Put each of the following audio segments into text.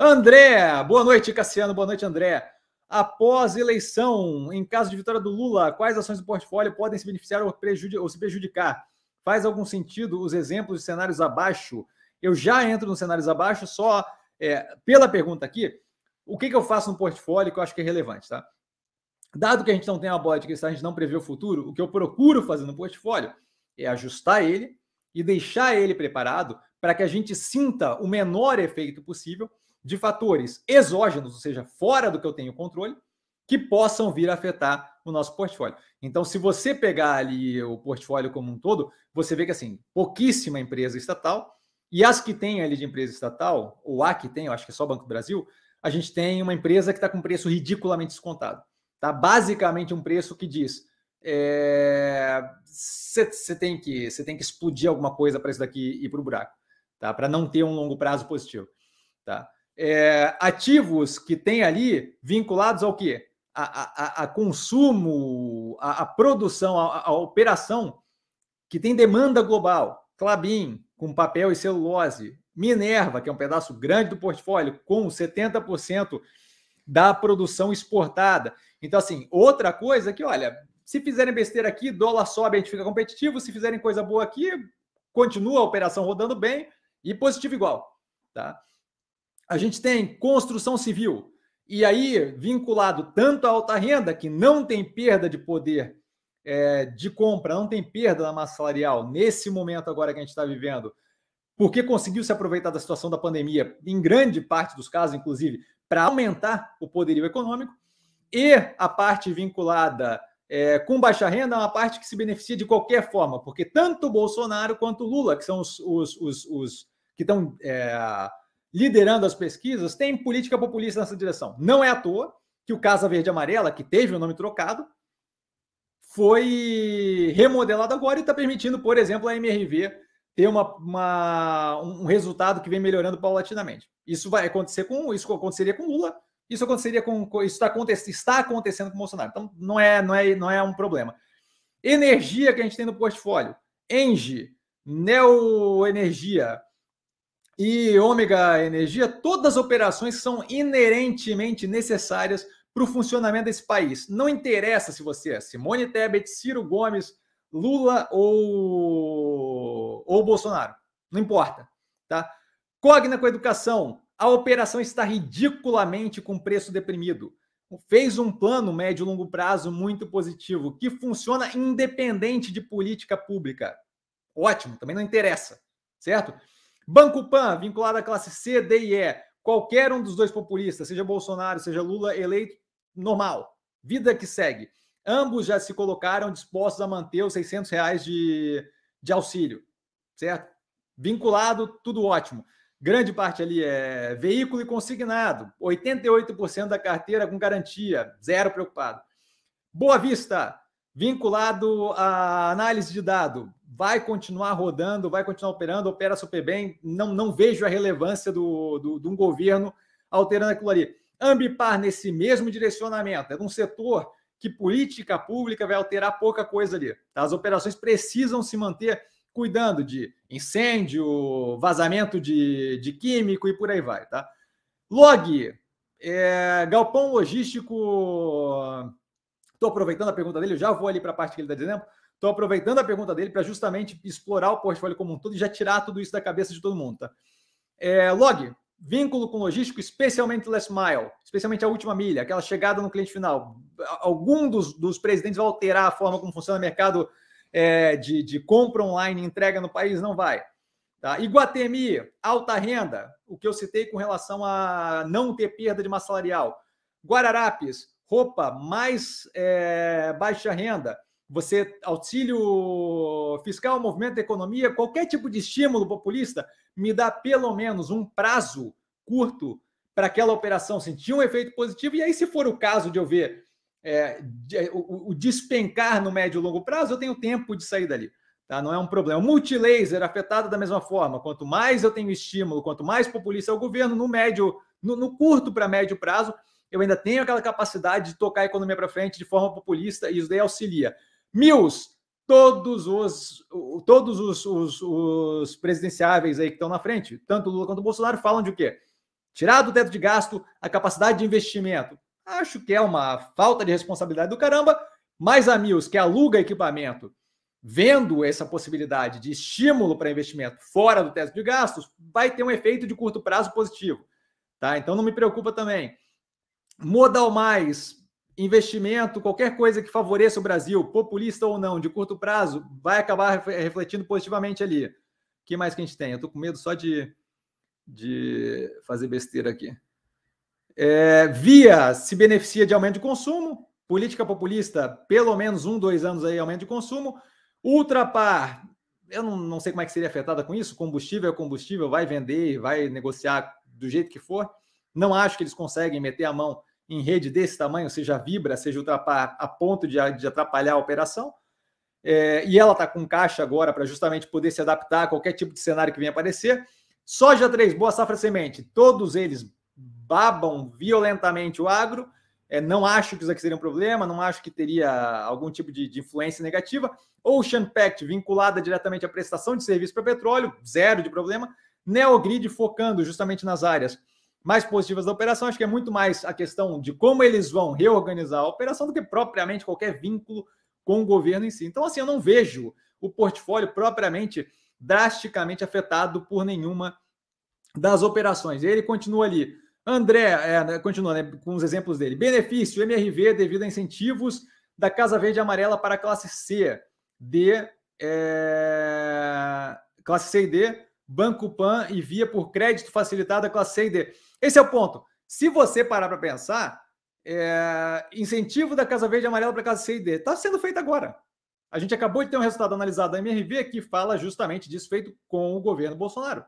André, boa noite, Cassiano. Boa noite, André. Após eleição, em caso de vitória do Lula, quais ações do portfólio podem se beneficiar ou, ou, se prejudicar? Faz algum sentido os exemplos de cenários abaixo? Eu já entro nos cenários abaixo só é, pela pergunta aqui. O que, que eu faço no portfólio que eu acho que é relevante, tá? Dado que a gente não tem uma bola de cristal, a gente não prevê o futuro, o que eu procuro fazer no portfólio é ajustar ele e deixar ele preparado para que a gente sinta o menor efeito possível de fatores exógenos, ou seja, fora do que eu tenho controle, que possam vir a afetar o nosso portfólio. Então, se você pegar ali o portfólio como um todo, você vê que assim, pouquíssima empresa estatal, e as que tem ali de empresa estatal, ou a que tem, eu acho que é só Banco do Brasil, a gente tem uma empresa que está com preço ridiculamente descontado. Tá? Basicamente um preço que diz você é, tem que você tem que explodir alguma coisa para isso daqui ir para o buraco, tá? Para não ter um longo prazo positivo, tá? é, ativos que tem ali vinculados ao quê? A, a, a consumo, a, a produção, a, operação que tem demanda global. Clabin, com papel e celulose. Minerva, que é um pedaço grande do portfólio, com 70% da produção exportada. Então, assim, outra coisa que, olha, se fizerem besteira aqui, dólar sobe, a gente fica competitivo. Se fizerem coisa boa aqui, continua a operação rodando bem e positivo igual. Tá? A gente tem construção civil. E aí, vinculado tanto à alta renda, que não tem perda de poder é, de compra, não tem perda na massa salarial nesse momento agora que a gente está vivendo, porque conseguiu se aproveitar da situação da pandemia, em grande parte dos casos, inclusive, para aumentar o poderio econômico, e a parte vinculada é, com baixa renda é uma parte que se beneficia de qualquer forma, porque tanto o Bolsonaro quanto o Lula, que são os, os, os, os que estão é, liderando as pesquisas, tem política populista nessa direção. Não é à toa que o Casa Verde Amarela, que teve o nome trocado, foi remodelado agora e está permitindo, por exemplo, a MRV ter uma, uma, um resultado que vem melhorando paulatinamente. Isso vai acontecer com isso aconteceria com Lula, isso aconteceria com isso está acontecendo, está acontecendo com Bolsonaro. Então não é não é não é um problema. Energia que a gente tem no portfólio, Engie, Neo Energia, e ômega energia, todas as operações são inerentemente necessárias para o funcionamento desse país. Não interessa se você é Simone Tebet, Ciro Gomes, Lula ou, ou Bolsonaro. Não importa. Tá? Cogna com a educação. A operação está ridiculamente com preço deprimido. Fez um plano médio e longo prazo muito positivo, que funciona independente de política pública. Ótimo, também não interessa, certo? Banco Pan, vinculado à classe C, D e E. Qualquer um dos dois populistas, seja Bolsonaro, seja Lula, eleito, normal. Vida que segue. Ambos já se colocaram dispostos a manter os 600 reais de, de auxílio, certo? Vinculado, tudo ótimo. Grande parte ali é veículo e consignado. 88% da carteira com garantia, zero preocupado. Boa Vista, vinculado à análise de dado vai continuar rodando, vai continuar operando, opera super bem. Não, não vejo a relevância do, do, de um governo alterando aquilo ali. Ambipar nesse mesmo direcionamento, é de um setor que política pública vai alterar pouca coisa ali. Tá? As operações precisam se manter cuidando de incêndio, vazamento de, de químico e por aí vai. Tá? Log, é, galpão logístico. Estou aproveitando a pergunta dele, já vou ali para a parte que ele dá tá de exemplo. Estou aproveitando a pergunta dele para justamente explorar o portfólio como um todo e já tirar tudo isso da cabeça de todo mundo. Tá? É, log, vínculo com logístico, especialmente last mile, especialmente a última milha, aquela chegada no cliente final. Algum dos, dos presidentes vai alterar a forma como funciona o mercado é, de, de compra online e entrega no país? Não vai. Tá? Iguatemi, alta renda, o que eu citei com relação a não ter perda de massa salarial. Guararapes, roupa mais é, baixa renda você auxílio fiscal, movimento da economia, qualquer tipo de estímulo populista, me dá pelo menos um prazo curto para aquela operação sentir um efeito positivo. E aí, se for o caso de eu ver é, o, o, despencar no médio e longo prazo, eu tenho tempo de sair dali. Tá? Não é um problema. O multilaser afetado da mesma forma. Quanto mais eu tenho estímulo, quanto mais populista é o governo, no médio, no, no curto para médio prazo, eu ainda tenho aquela capacidade de tocar a economia para frente de forma populista e isso daí auxilia. Mills, todos os todos os, os, os, presidenciáveis aí que estão na frente, tanto Lula quanto Bolsonaro, falam de o quê? Tirar do teto de gasto a capacidade de investimento. Acho que é uma falta de responsabilidade do caramba, mas a Mills, que aluga equipamento, vendo essa possibilidade de estímulo para investimento fora do teto de gastos, vai ter um efeito de curto prazo positivo. Tá? Então não me preocupa também. Modal mais, investimento, qualquer coisa que favoreça o Brasil, populista ou não, de curto prazo, vai acabar refletindo positivamente ali. O que mais que a gente tem? Eu estou com medo só de, de fazer besteira aqui. É, via se beneficia de aumento de consumo, política populista, pelo menos um, dois anos aí, aumento de consumo. Ultrapar, eu não, não sei como é que seria afetada com isso, combustível é combustível, vai vender, vai negociar do jeito que for. Não acho que eles conseguem meter a mão em rede desse tamanho, seja vibra, seja ultrapar, a ponto de, de atrapalhar a operação. É, e ela está com caixa agora para justamente poder se adaptar a qualquer tipo de cenário que venha aparecer. Soja 3, boa safra semente. Todos eles babam violentamente o agro. É, não acho que isso aqui seria um problema, não acho que teria algum tipo de, de influência negativa. Ocean Pact, vinculada diretamente à prestação de serviço para petróleo, zero de problema. Neogrid focando justamente nas áreas mais positivas da operação. Acho que é muito mais a questão de como eles vão reorganizar a operação do que propriamente qualquer vínculo com o governo em si. Então, assim, eu não vejo o portfólio propriamente drasticamente afetado por nenhuma das operações. Ele continua ali. André, é, né, continua né, com os exemplos dele. Benefício, MRV devido a incentivos da Casa Verde e Amarela para a classe C, D, é, classe C e D, Banco Pan e via por crédito facilitado a classe C e D. Esse é o ponto. Se você parar para pensar, é... incentivo da Casa Verde e Amarela para Casa C e D está sendo feito agora. A gente acabou de ter um resultado analisado da MRV que fala justamente disso, feito com o governo Bolsonaro.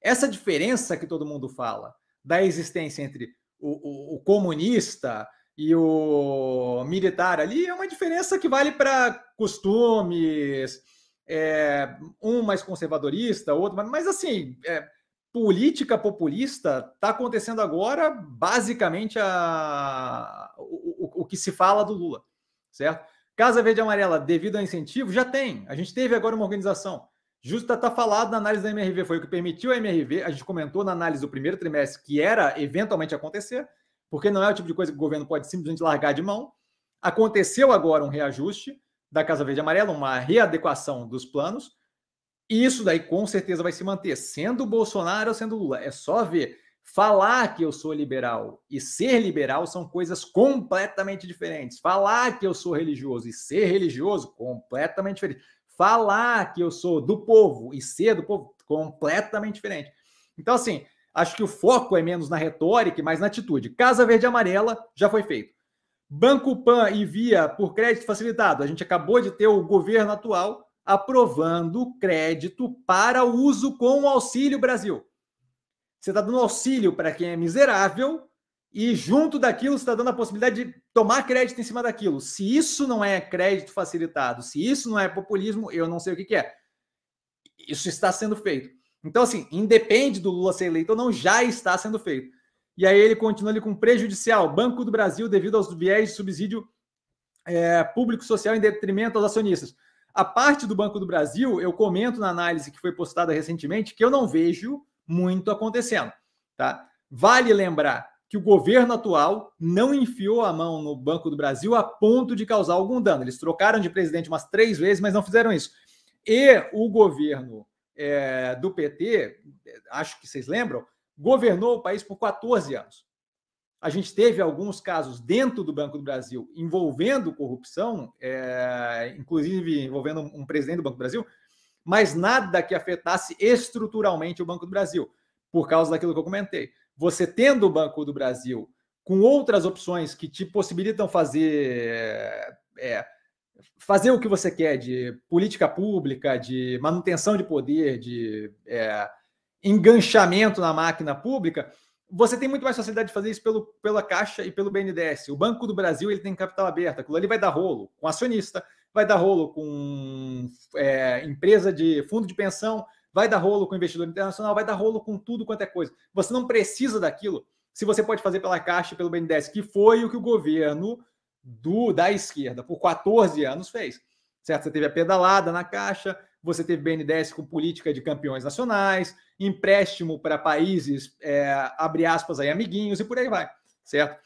Essa diferença que todo mundo fala da existência entre o, o, o comunista e o militar ali é uma diferença que vale para costumes, é, um mais conservadorista, outro, mas assim, é, política populista está acontecendo agora basicamente a, o, o, o, que se fala do Lula, certo? Casa Verde e Amarela, devido ao incentivo, já tem. A gente teve agora uma organização. Justa está falado na análise da MRV, foi o que permitiu a MRV, a gente comentou na análise do primeiro trimestre que era eventualmente acontecer, porque não é o tipo de coisa que o governo pode simplesmente largar de mão. Aconteceu agora um reajuste da Casa Verde e Amarela, uma readequação dos planos, e isso daí com certeza vai se manter, sendo Bolsonaro ou sendo Lula. É só ver. Falar que eu sou liberal e ser liberal são coisas completamente diferentes. Falar que eu sou religioso e ser religioso, completamente diferente. Falar que eu sou do povo e ser do povo, completamente diferente. Então, assim, acho que o foco é menos na retórica e mais na atitude. Casa Verde e Amarela já foi feito. Banco Pan e Via por crédito facilitado. A gente acabou de ter o governo atual aprovando o crédito para uso com o Auxílio Brasil. Você está dando auxílio para quem é miserável e, junto daquilo, você está dando a possibilidade de tomar crédito em cima daquilo. Se isso não é crédito facilitado, se isso não é populismo, eu não sei o que, que é. Isso está sendo feito. Então, assim, independe do Lula ser eleito ou não, já está sendo feito. E aí ele continua ali com prejudicial. Banco do Brasil, devido aos viés de subsídio é, público social em detrimento aos acionistas a parte do Banco do Brasil, eu comento na análise que foi postada recentemente que eu não vejo muito acontecendo. Tá? Vale lembrar que o governo atual não enfiou a mão no Banco do Brasil a ponto de causar algum dano. Eles trocaram de presidente umas três vezes, mas não fizeram isso. E o governo é, do PT, eh, acho que vocês lembram, governou o país por 14 anos a gente teve alguns casos dentro do Banco do Brasil envolvendo corrupção, é, inclusive envolvendo um presidente do Banco do Brasil, mas nada que afetasse estruturalmente o Banco do Brasil, por causa daquilo que eu comentei. Você tendo o Banco do Brasil com outras opções que te possibilitam fazer é, é fazer o que você quer de política pública, de manutenção de poder, de é, enganchamento na máquina pública, você tem muito mais facilidade de fazer isso pelo, pela Caixa e pelo BNDES. O Banco do Brasil ele tem capital aberto. Aquilo ali vai dar rolo com acionista, vai dar rolo com é, empresa de fundo de pensão, vai dar rolo com investidor internacional, vai dar rolo com tudo quanto é coisa. Você não precisa daquilo se você pode fazer pela Caixa e pelo BNDES, que foi o que o governo do da esquerda por 14 anos fez. Certo? Você teve a pedalada na Caixa, você teve BNDES com política de campeões nacionais, empréstimo para países, é, abre aspas aí, amiguinhos e por aí vai, certo?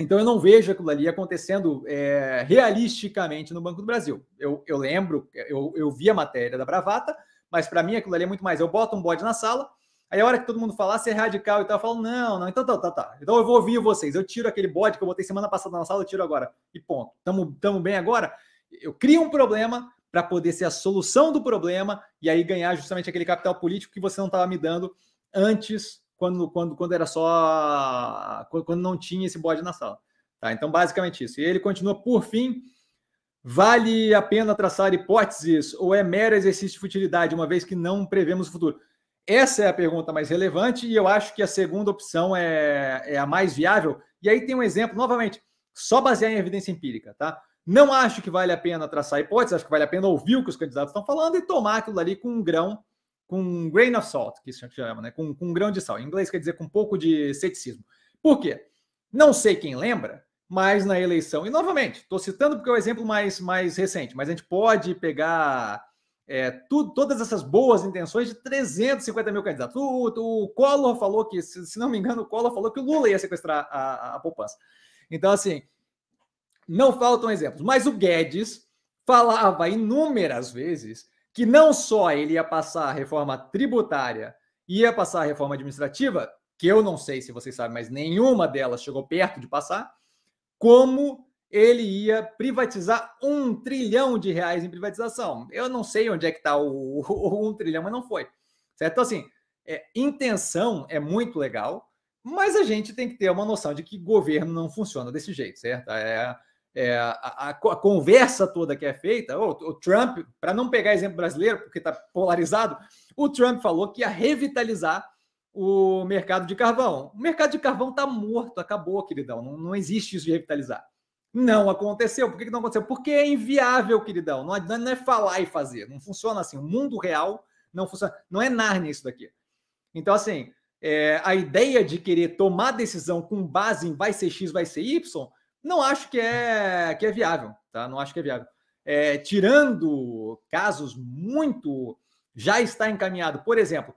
Então eu não vejo aquilo ali acontecendo é, realisticamente no Banco do Brasil. Eu, eu lembro, eu, eu vi a matéria da Bravata, mas para mim aquilo ali é muito mais. Eu boto um bode na sala, aí a hora que todo mundo falar se ah, é radical e tal, eu falo, não, não, então tá, tá, tá. Então eu vou ouvir vocês. Eu tiro aquele bode que eu botei semana passada na sala, eu tiro agora. E ponto. Tamo, tamo bem agora? Eu crio um problema para poder ser a solução do problema e aí ganhar justamente aquele capital político que você não estava me dando antes, quando, quando, quando era só. quando não tinha esse bode na sala. Tá? Então, basicamente isso. E ele continua, por fim. Vale a pena traçar hipóteses ou é mero exercício de futilidade, uma vez que não prevemos o futuro? Essa é a pergunta mais relevante e eu acho que a segunda opção é, é a mais viável. E aí tem um exemplo, novamente, só basear em evidência empírica, tá? Não acho que vale a pena traçar hipóteses, acho que vale a pena ouvir o que os candidatos estão falando e tomar aquilo ali com um grão, com um grain of salt, que se chama, né? Com, com um grão de sal. Em inglês quer dizer com um pouco de ceticismo. Por quê? Não sei quem lembra, mas na eleição, e novamente, estou citando porque é o exemplo mais, mais recente, mas a gente pode pegar é, todas essas boas intenções de 350 mil candidatos. O, o, o Collor falou que, se, se, não me engano, o Collor falou que o Lula ia sequestrar a, a, a poupança. Então, assim, não faltam exemplos. Mas o Guedes falava inúmeras vezes que não só ele ia passar a reforma tributária, ia passar a reforma administrativa, que eu não sei se vocês sabem, mas nenhuma delas chegou perto de passar, como ele ia privatizar um trilhão de reais em privatização. Eu não sei onde é que está o, o, um trilhão, mas não foi. Certo? Então, assim, é, intenção é muito legal, mas a gente tem que ter uma noção de que governo não funciona desse jeito, certo? É, é, a, a, conversa toda que é feita, o, o Trump, para não pegar exemplo brasileiro, porque está polarizado, o Trump falou que ia revitalizar o mercado de carvão. O mercado de carvão está morto, acabou, queridão. Não, não existe isso de revitalizar. Não aconteceu. Por que, que não aconteceu? Porque é inviável, queridão. Não, não é falar e fazer. Não funciona assim. O mundo real não funciona. Não é Narnia isso daqui. Então, assim, é, a ideia de querer tomar decisão com base em vai ser X, vai ser Y não acho que é, que é viável, tá? Não acho que é viável. É, tirando casos muito já está encaminhado, por exemplo,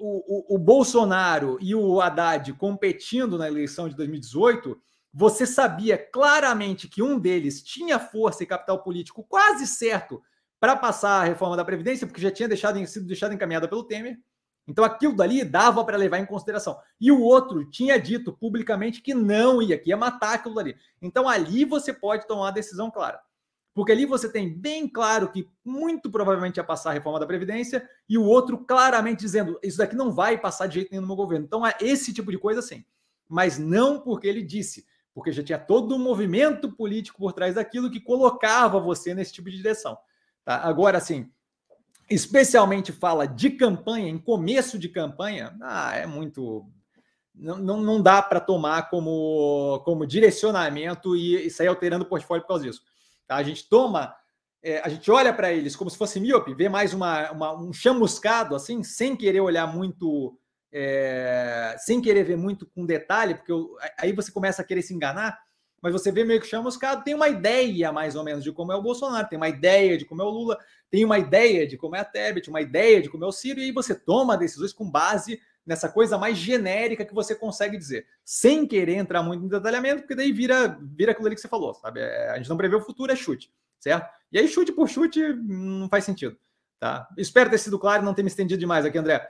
o, o, o, Bolsonaro e o Haddad competindo na eleição de 2018, você sabia claramente que um deles tinha força e capital político quase certo para passar a reforma da Previdência, porque já tinha deixado, sido deixado encaminhada pelo Temer. Então aquilo dali dava para levar em consideração. E o outro tinha dito publicamente que não ia, que ia matar aquilo dali. Então ali você pode tomar a decisão clara. Porque ali você tem bem claro que muito provavelmente ia passar a reforma da Previdência e o outro claramente dizendo isso daqui não vai passar de jeito nenhum no meu governo. Então é esse tipo de coisa sim. Mas não porque ele disse, porque já tinha todo um movimento político por trás daquilo que colocava você nesse tipo de direção. Tá? Agora, assim, especialmente fala de campanha, em começo de campanha, ah, é muito. Não, não, não dá para tomar como, como direcionamento e, e sair alterando o portfólio por causa disso. Tá? A gente toma, é, a gente olha para eles como se fosse míope, vê mais uma, uma, um chamuscado, assim, sem querer olhar muito, é, sem querer ver muito com detalhe, porque eu, aí você começa a querer se enganar mas você vê meio que chama caras, tem uma ideia mais ou menos de como é o Bolsonaro, tem uma ideia de como é o Lula, tem uma ideia de como é a Tebet, uma ideia de como é o Ciro, e aí você toma decisões com base nessa coisa mais genérica que você consegue dizer, sem querer entrar muito no detalhamento, porque daí vira, vira aquilo ali que você falou, sabe? É, a gente não prevê o futuro, é chute, certo? E aí chute por chute não faz sentido, tá? Espero ter sido claro e não ter me estendido demais aqui, André.